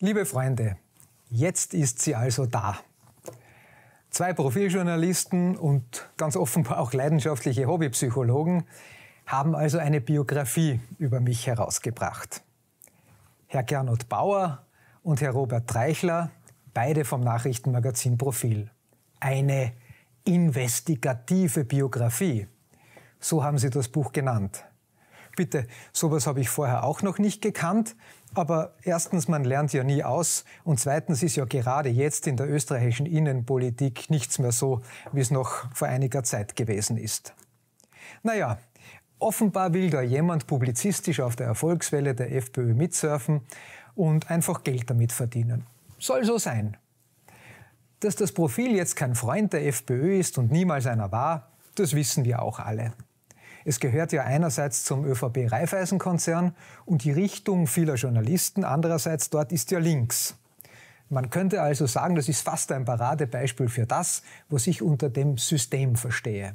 Liebe Freunde, jetzt ist sie also da. Zwei Profiljournalisten und ganz offenbar auch leidenschaftliche Hobbypsychologen haben also eine Biografie über mich herausgebracht. Herr Gernot Bauer und Herr Robert Treichler, beide vom Nachrichtenmagazin Profil. Eine investigative Biografie, so haben sie das Buch genannt bitte, sowas habe ich vorher auch noch nicht gekannt. Aber erstens, man lernt ja nie aus. Und zweitens ist ja gerade jetzt in der österreichischen Innenpolitik nichts mehr so, wie es noch vor einiger Zeit gewesen ist. Naja, offenbar will da jemand publizistisch auf der Erfolgswelle der FPÖ mitsurfen und einfach Geld damit verdienen. Soll so sein. Dass das Profil jetzt kein Freund der FPÖ ist und niemals einer war, das wissen wir auch alle. Es gehört ja einerseits zum övp reifeisenkonzern und die Richtung vieler Journalisten, andererseits dort ist ja links. Man könnte also sagen, das ist fast ein Paradebeispiel für das, was ich unter dem System verstehe.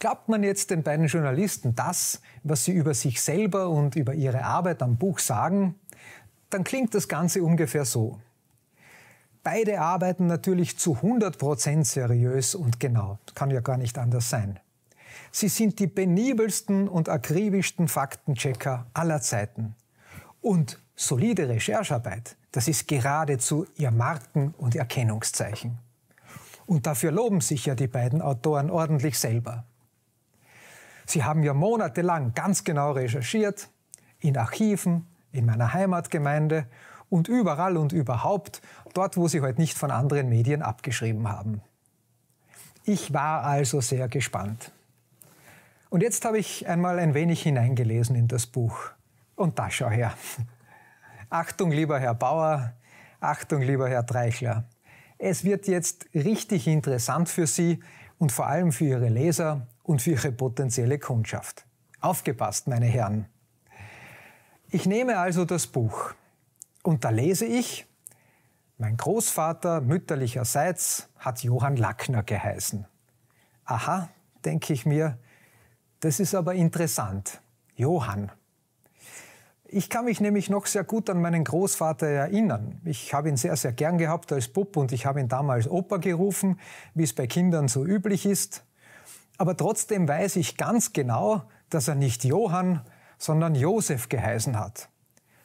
Glaubt man jetzt den beiden Journalisten das, was sie über sich selber und über ihre Arbeit am Buch sagen, dann klingt das Ganze ungefähr so. Beide arbeiten natürlich zu 100% seriös und genau. Kann ja gar nicht anders sein. Sie sind die penibelsten und akribischsten Faktenchecker aller Zeiten. Und solide Recherchearbeit, das ist geradezu ihr Marken- und Erkennungszeichen. Und dafür loben sich ja die beiden Autoren ordentlich selber. Sie haben ja monatelang ganz genau recherchiert, in Archiven, in meiner Heimatgemeinde und überall und überhaupt, dort, wo sie heute halt nicht von anderen Medien abgeschrieben haben. Ich war also sehr gespannt. Und jetzt habe ich einmal ein wenig hineingelesen in das Buch. Und da schau her. Achtung, lieber Herr Bauer, Achtung, lieber Herr Dreichler. Es wird jetzt richtig interessant für Sie und vor allem für Ihre Leser und für Ihre potenzielle Kundschaft. Aufgepasst, meine Herren. Ich nehme also das Buch und da lese ich, mein Großvater mütterlicherseits hat Johann Lackner geheißen. Aha, denke ich mir, das ist aber interessant. Johann. Ich kann mich nämlich noch sehr gut an meinen Großvater erinnern. Ich habe ihn sehr, sehr gern gehabt als Bub und ich habe ihn damals Opa gerufen, wie es bei Kindern so üblich ist. Aber trotzdem weiß ich ganz genau, dass er nicht Johann, sondern Josef geheißen hat.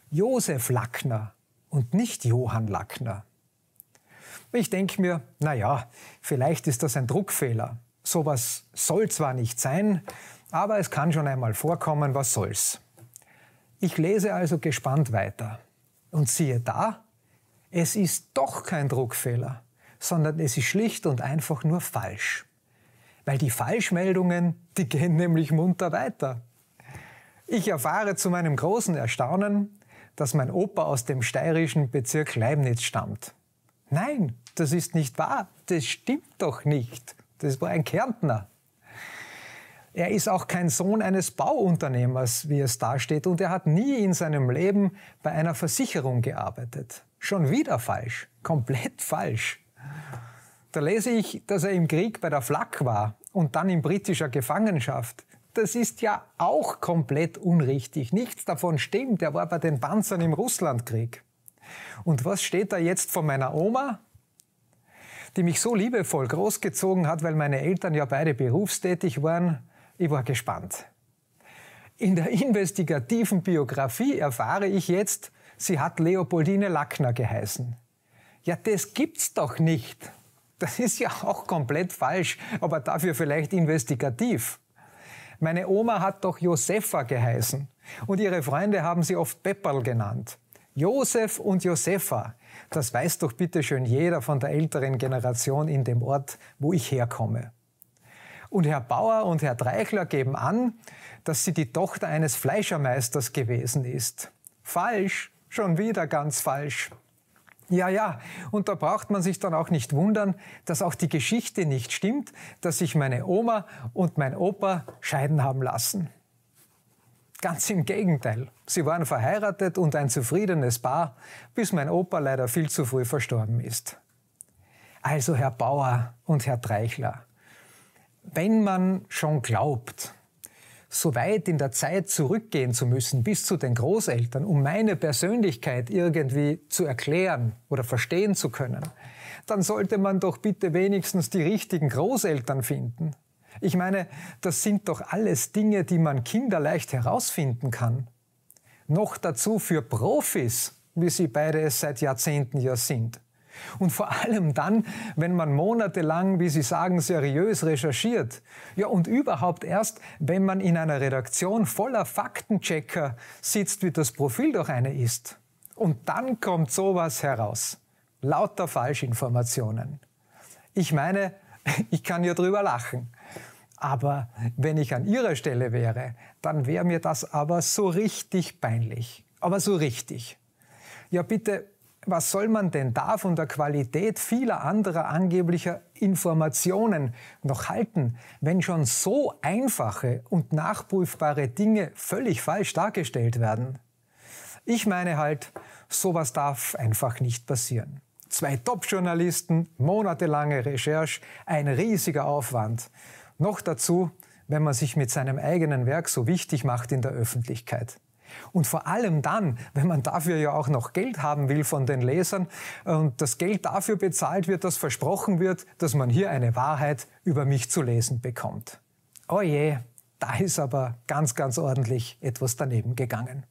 Josef Lackner und nicht Johann Lackner. Ich denke mir, naja, vielleicht ist das ein Druckfehler. Sowas soll zwar nicht sein, aber es kann schon einmal vorkommen, was soll's. Ich lese also gespannt weiter. Und siehe da, es ist doch kein Druckfehler, sondern es ist schlicht und einfach nur falsch. Weil die Falschmeldungen, die gehen nämlich munter weiter. Ich erfahre zu meinem großen Erstaunen, dass mein Opa aus dem steirischen Bezirk Leibniz stammt. Nein, das ist nicht wahr. Das stimmt doch nicht. Das war ein Kärntner. Er ist auch kein Sohn eines Bauunternehmers, wie es dasteht, und er hat nie in seinem Leben bei einer Versicherung gearbeitet. Schon wieder falsch, komplett falsch. Da lese ich, dass er im Krieg bei der Flak war und dann in britischer Gefangenschaft. Das ist ja auch komplett unrichtig. Nichts davon stimmt. Er war bei den Panzern im Russlandkrieg. Und was steht da jetzt von meiner Oma? Die mich so liebevoll großgezogen hat, weil meine Eltern ja beide berufstätig waren ich war gespannt. In der investigativen Biografie erfahre ich jetzt, sie hat Leopoldine Lackner geheißen. Ja, das gibt's doch nicht. Das ist ja auch komplett falsch, aber dafür vielleicht investigativ. Meine Oma hat doch Josefa geheißen und ihre Freunde haben sie oft Pepperl genannt. Josef und Josefa, das weiß doch bitte schön jeder von der älteren Generation in dem Ort, wo ich herkomme. Und Herr Bauer und Herr Dreichler geben an, dass sie die Tochter eines Fleischermeisters gewesen ist. Falsch, schon wieder ganz falsch. Ja, ja, und da braucht man sich dann auch nicht wundern, dass auch die Geschichte nicht stimmt, dass sich meine Oma und mein Opa scheiden haben lassen. Ganz im Gegenteil, sie waren verheiratet und ein zufriedenes Paar, bis mein Opa leider viel zu früh verstorben ist. Also Herr Bauer und Herr Dreichler, wenn man schon glaubt, so weit in der Zeit zurückgehen zu müssen bis zu den Großeltern, um meine Persönlichkeit irgendwie zu erklären oder verstehen zu können, dann sollte man doch bitte wenigstens die richtigen Großeltern finden. Ich meine, das sind doch alles Dinge, die man kinderleicht herausfinden kann. Noch dazu für Profis, wie Sie beide es seit Jahrzehnten ja sind. Und vor allem dann, wenn man monatelang, wie Sie sagen, seriös recherchiert. Ja, und überhaupt erst, wenn man in einer Redaktion voller Faktenchecker sitzt, wie das Profil doch eine ist. Und dann kommt sowas heraus. Lauter Falschinformationen. Ich meine, ich kann ja drüber lachen. Aber wenn ich an Ihrer Stelle wäre, dann wäre mir das aber so richtig peinlich. Aber so richtig. Ja, bitte was soll man denn da von der Qualität vieler anderer angeblicher Informationen noch halten, wenn schon so einfache und nachprüfbare Dinge völlig falsch dargestellt werden? Ich meine halt, sowas darf einfach nicht passieren. Zwei Top-Journalisten, monatelange Recherche, ein riesiger Aufwand. Noch dazu, wenn man sich mit seinem eigenen Werk so wichtig macht in der Öffentlichkeit. Und vor allem dann, wenn man dafür ja auch noch Geld haben will von den Lesern und das Geld dafür bezahlt wird, dass versprochen wird, dass man hier eine Wahrheit über mich zu lesen bekommt. Oh je, da ist aber ganz, ganz ordentlich etwas daneben gegangen.